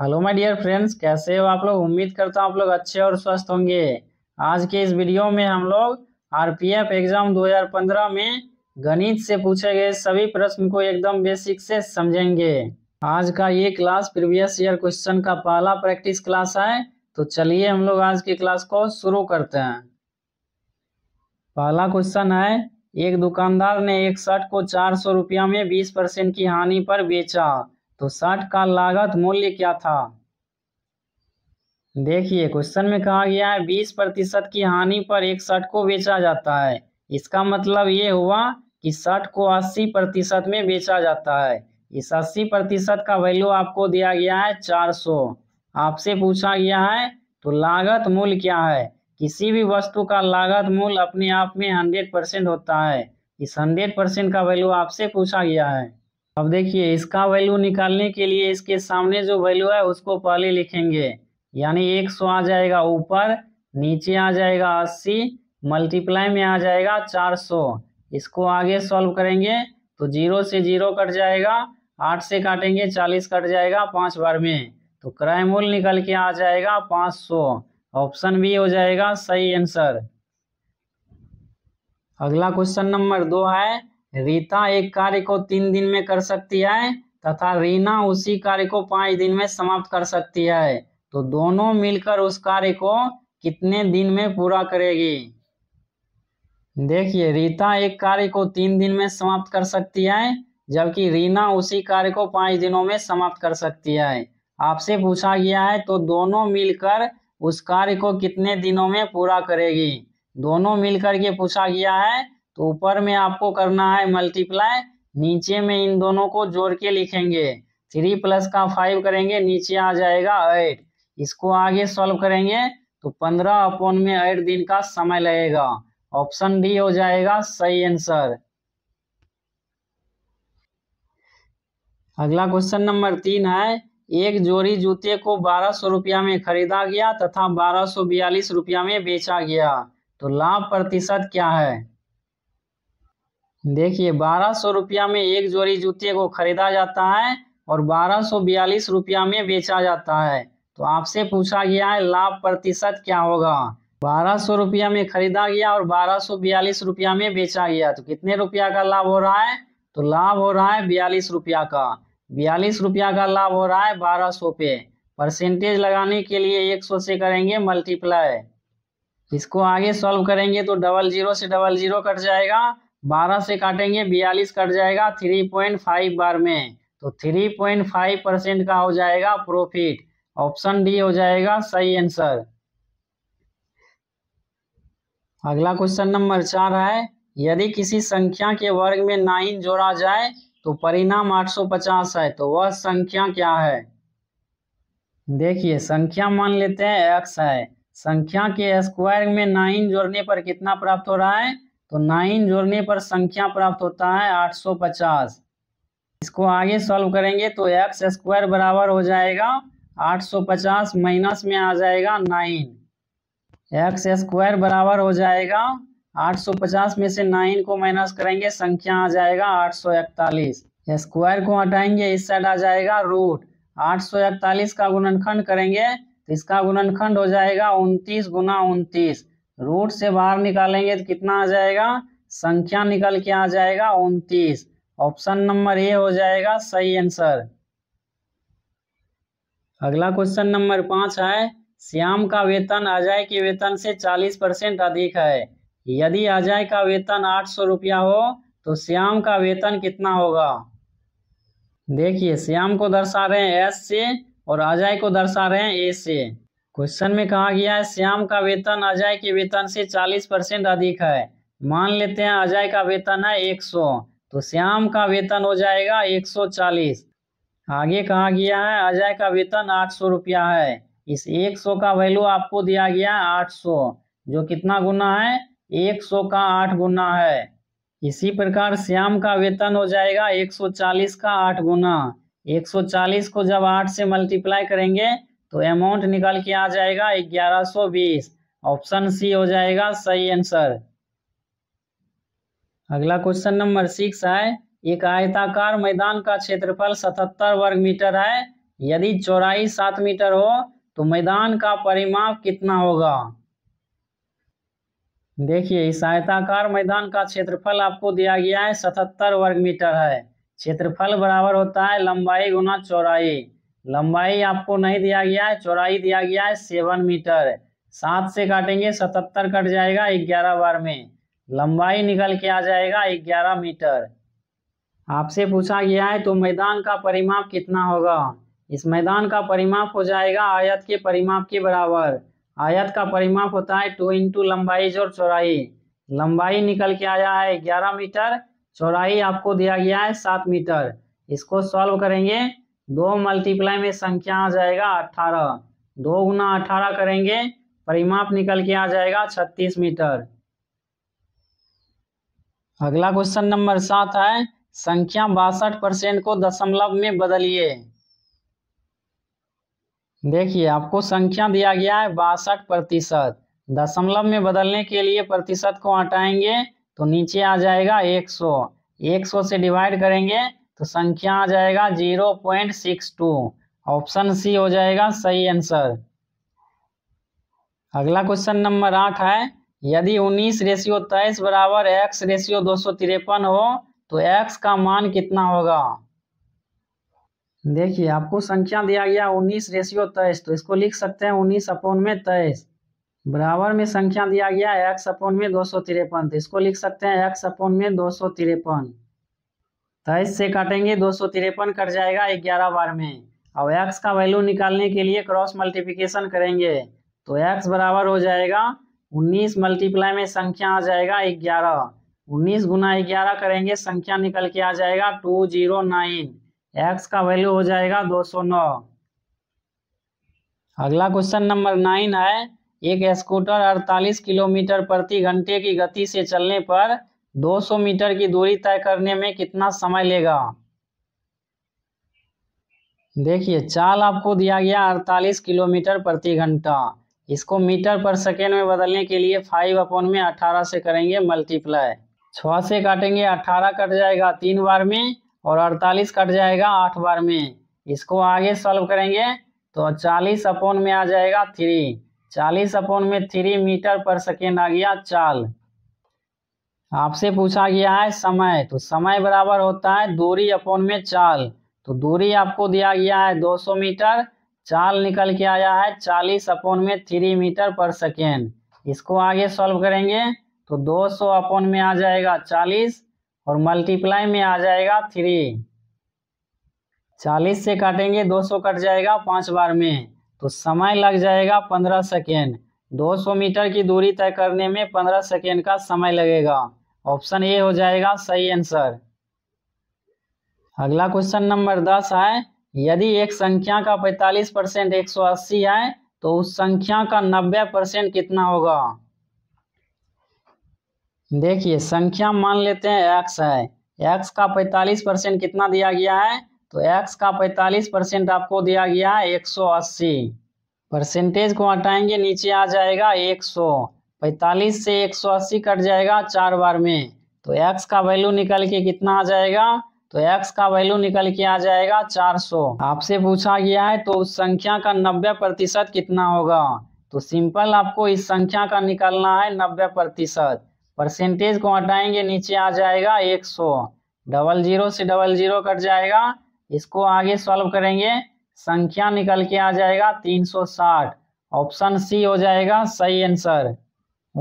hello my dear friends कैसे हो आप लोग उम्मीद करता हूँ आप लोग अच्छे और स्वस्थ होंगे आज के इस वीडियो में हम लोग आरपीएफ एग्जाम 2015 में गणित से पूछे गए सभी प्रश्न को एकदम बेसिक से समझेंगे आज का ये क्लास प्रीवियस ईयर क्वेश्चन का पहला प्रैक्टिस क्लास है तो चलिए हम लोग आज की क्लास को शुरू करते हैं पहला क्वेश्चन है एक दुकानदार ने एक शर्ट को चार सौ रुपया में बीस परसेंट की हानि पर बेचा तो शर्ट का लागत मूल्य क्या था देखिए क्वेश्चन में कहा गया है बीस प्रतिशत की हानि पर एक शर्ट को बेचा जाता है इसका मतलब ये हुआ कि शर्ट को अस्सी प्रतिशत में बेचा जाता है इस अस्सी प्रतिशत का वैल्यू आपको दिया गया है चार सौ आपसे पूछा गया है तो लागत मूल्य क्या है किसी भी वस्तु का लागत मूल्य अपने आप में हंड्रेड परसेंट होता है इस हंड्रेड परसेंट का वैल्यू आपसे पूछा गया है अब देखिए इसका वैल्यू निकालने के लिए इसके सामने जो वैल्यू है उसको पहले लिखेंगे यानी एक सौ आ जाएगा ऊपर नीचे आ जाएगा अस्सी मल्टीप्लाई में आ जाएगा चार सौ इसको आगे सॉल्व करेंगे तो जीरो से जीरो कट जाएगा आठ से काटेंगे चालीस कट जाएगा पाँच बार में तो क्रय निकल के आ जाएगा पाँच सौ ऑप्शन बी हो जाएगा सही आंसर अगला क्वेश्चन नंबर दो है रीता एक कार्य को तीन दिन में कर सकती है तथा रीना उसी कार्य को पांच दिन में समाप्त कर सकती है तो दोनों मिलकर उस कार्य को कितने दिन में पूरा करेगी देखिए रीता एक कार्य को तीन दिन में समाप्त कर सकती है जबकि रीना उसी कार्य को पांच दिनों में समाप्त कर सकती है आपसे पूछा गया है तो दोनों मिलकर उस कार्य को कितने दिनों में पूरा करेगी दोनों मिलकर के पूछा गया है तो ऊपर में आपको करना है मल्टीप्लाई नीचे में इन दोनों को जोड़ के लिखेंगे थ्री प्लस का फाइव करेंगे नीचे आ जाएगा एट इसको आगे सॉल्व करेंगे तो पंद्रह अपॉन में एट दिन का समय लगेगा ऑप्शन डी हो जाएगा सही आंसर अगला क्वेश्चन नंबर तीन है एक जोड़ी जूते को बारह सौ रुपया में खरीदा गया तथा बारह सौ बयालीस रुपया में बेचा गया तो लाभ प्रतिशत क्या है देखिए बारह सौ रुपया में एक जोड़ी जूते को खरीदा जाता है और बारह सौ बयालीस रुपया में बेचा जाता है तो आपसे पूछा गया है लाभ प्रतिशत क्या होगा बारह सौ रुपया में खरीदा गया और बारह सौ बयालीस रुपया में बेचा गया तो कितने रुपया का लाभ हो रहा है तो लाभ हो रहा है बयालीस रुपया का बयालीस रुपया का लाभ हो रहा है बारह सौ पे परसेंटेज लगाने के लिए एक सौ से करेंगे मल्टीप्लाई इसको आगे सॉल्व करेंगे तो डबल जीरो से डबल जीरो कट जाएगा बारह से काटेंगे बयालीस कट जाएगा थ्री पॉइंट फाइव बार में तो थ्री पॉइंट फाइव परसेंट का हो जाएगा प्रॉफिट ऑप्शन डी हो जाएगा सही आंसर अगला क्वेश्चन नंबर चार है यदि किसी संख्या के वर्ग में नाइन जोड़ा जाए तो परिणाम 850 है तो वह संख्या क्या है देखिए संख्या मान लेते हैं एक्स है संख्या के स्क्वायर में नाइन जोड़ने पर कितना प्राप्त हो रहा है तो नाइन जोड़ने पर संख्या प्राप्त होता है 850 इसको आगे सॉल्व करेंगे तो एक्स स्क्वायर बराबर हो जाएगा 850 माइनस में आ जाएगा नाइन एक्स स्क्वायर बराबर हो जाएगा 850 में से नाइन को माइनस करेंगे संख्या आ जाएगा 841 स्क्वायर को हटाएंगे इस साइड आ जाएगा रूट 841 का गुणनखंड करेंगे तो इसका गुणनखंड हो जाएगा उनतीस गुना उनतीस रूट से बाहर निकालेंगे तो कितना आ जाएगा संख्या निकल के आ जाएगा उनतीस ऑप्शन नंबर ए हो जाएगा सही आंसर अगला क्वेश्चन नंबर पांच है श्याम का वेतन अजय के वेतन से चालीस परसेंट अधिक है यदि अजय का वेतन आठ सौ रुपया हो तो श्याम का वेतन कितना होगा देखिए श्याम को दर्शा रहे हैं एस से और अजय को दर्शा रहे हैं ए से क्वेश्चन में कहा गया है श्याम का वेतन अजय के वेतन से 40 परसेंट अधिक है मान लेते हैं अजय का वेतन है 100 तो श्याम का वेतन हो जाएगा 140 आगे कहा गया है अजय का वेतन आठ सौ रुपया है इस 100 का वैल्यू आपको दिया गया आठ सौ जो कितना गुना है 100 का आठ गुना है इसी प्रकार श्याम का वेतन हो जाएगा 140 का आठ गुना 140 को जब आठ से मल्टीप्लाई करेंगे तो अमाउंट निकल के आ जाएगा ग्यारह सो बीस ऑप्शन सी हो जाएगा सही आंसर अगला क्वेश्चन नंबर सिक्स है एक आयताकार मैदान का क्षेत्रफल सतहत्तर वर्ग मीटर है यदि चौड़ाई सात मीटर हो तो मैदान का परिमाप कितना होगा देखिए इस आयताकार मैदान का क्षेत्रफल आपको दिया गया है सतहत्तर वर्ग मीटर है क्षेत्रफल बराबर होता है लंबाई गुना चौड़ाई लंबाई आपको नहीं दिया गया है चौड़ाई दिया गया है सेवन मीटर सात से काटेंगे सतहत्तर कट जाएगा ग्यारह बार में लंबाई निकल के आ जाएगा ग्यारह मीटर आपसे पूछा गया है तो मैदान का परिमाप कितना होगा इस मैदान का परिमाप हो जाएगा आयत के परिमाप के बराबर आयत का परिमाप होता है टू इंटू लंबाई और चौराई लंबाई निकल के आया है ग्यारह मीटर चौराई आपको दिया गया है सात मीटर इसको सॉल्व करेंगे दो मल्टीप्लाई में संख्या आ जाएगा अठारह दो गुना अठारह करेंगे परिमाप निकल के आ जाएगा छत्तीस मीटर अगला क्वेश्चन नंबर सात है संख्या बासठ परसेंट को दशमलव में बदलिए देखिए आपको संख्या दिया गया है बासठ प्रतिशत दशमलव में बदलने के लिए प्रतिशत को हटाएंगे तो नीचे आ जाएगा एक सौ एक सौ से डिवाइड करेंगे तो संख्या आ जाएगा zero point six two option C हो जाएगा सही आंसर अगला क्वेश्चन नंबर आठ है यदि उन्नीस रेशियो तेईस बराबर एक्स रेशियो दो सौ तिरपन हो तो एक्स का मान कितना होगा देखिए आपको संख्या दिया गया उन्नीस रेशियो तेईस तो इसको लिख सकते हैं उन्नीस अपोन में तेईस बराबर में संख्या दिया गया एक्स अपोन में दो सौ तिरपन तो इसको लिख सकते हैं एक्स अपोन में दो सौ तिरपन तेईस तो से काटेंगे दो सौ तिरपन कट जाएगा ग्यारह बार में और एक्स का वैल्यू निकालने के लिए क्रॉस मल्टीप्लिकेशन करेंगे तो एक्स बराबर हो जाएगा उन्नीस मल्टीप्लाई में संख्या आ जाएगा ग्यारह उन्नीस गुना ग्यारह करेंगे संख्या निकल के आ जाएगा टू जीरो नाइन एक्स का वैल्यू हो जाएगा दो सौ नौ अगला क्वेश्चन नंबर नाइन है एक स्कूटर अड़तालीस किलोमीटर प्रति घंटे की गति से चलने पर 200 मीटर की दूरी तय करने में कितना समय लेगा देखिए चाल आपको दिया गया 48 किलोमीटर प्रति घंटा इसको मीटर पर सेकेंड में बदलने के लिए फाइव अपॉन में अठारह से करेंगे मल्टीप्लाई छः से काटेंगे अठारह कट जाएगा तीन बार में और अड़तालीस कट जाएगा आठ बार में इसको आगे सॉल्व करेंगे तो चालीस अपॉन में आ जाएगा थ्री चालीस अपॉन में थ्री मीटर पर सेकेंड आ गया चाल आपसे पूछा गया है समय तो समय बराबर होता है दूरी अपॉन में चाल तो दूरी आपको दिया गया है 200 मीटर चाल निकल के आया है 40 अपॉन में थ्री मीटर पर सेकेंड इसको आगे सॉल्व करेंगे तो 200 अपॉन में आ जाएगा 40 और मल्टीप्लाई में आ जाएगा थ्री 40 से काटेंगे 200 कट जाएगा पांच बार में तो समय लग जाएगा 15 सेकेंड 200 मीटर की दूरी तय करने में 15 सेकेंड का समय लगेगा ऑप्शन ए हो जाएगा सही आंसर अगला क्वेश्चन नंबर 10 है यदि एक संख्या का 45 परसेंट एक है तो उस संख्या का 90 परसेंट कितना होगा देखिए संख्या मान लेते हैं एक्स है एक्स का 45 परसेंट कितना दिया गया है तो एक्स का 45 परसेंट आपको दिया गया है एक सौ अस्सी परसेंटेज को हटाएंगे नीचे आ जाएगा 100 45 से 180 कट जाएगा चार बार में तो x का वैल्यू निकल के कितना आ जाएगा तो x का वैल्यू निकल के आ जाएगा 400 आपसे पूछा गया है तो उस संख्या का 90 प्रतिशत कितना होगा तो सिंपल आपको इस संख्या का निकालना है 90 प्रतिशत परसेंटेज को हटाएंगे नीचे आ जाएगा 100 डबल जीरो से डबल जीरो कट जाएगा इसको आगे सॉल्व करेंगे संख्या निकल के आ जाएगा 360 ऑप्शन सी हो जाएगा सही आंसर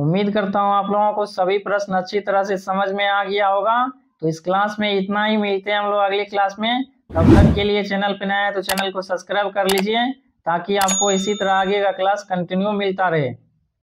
उम्मीद करता हूँ आप लोगों को सभी प्रश्न अच्छी तरह से समझ में आ गया होगा तो इस क्लास में इतना ही मिलते हैं हम लोग अगली क्लास में तब तक के लिए चैनल पर नया है तो चैनल को सब्सक्राइब कर लीजिए ताकि आपको इसी तरह आगे का क्लास कंटिन्यू मिलता रहे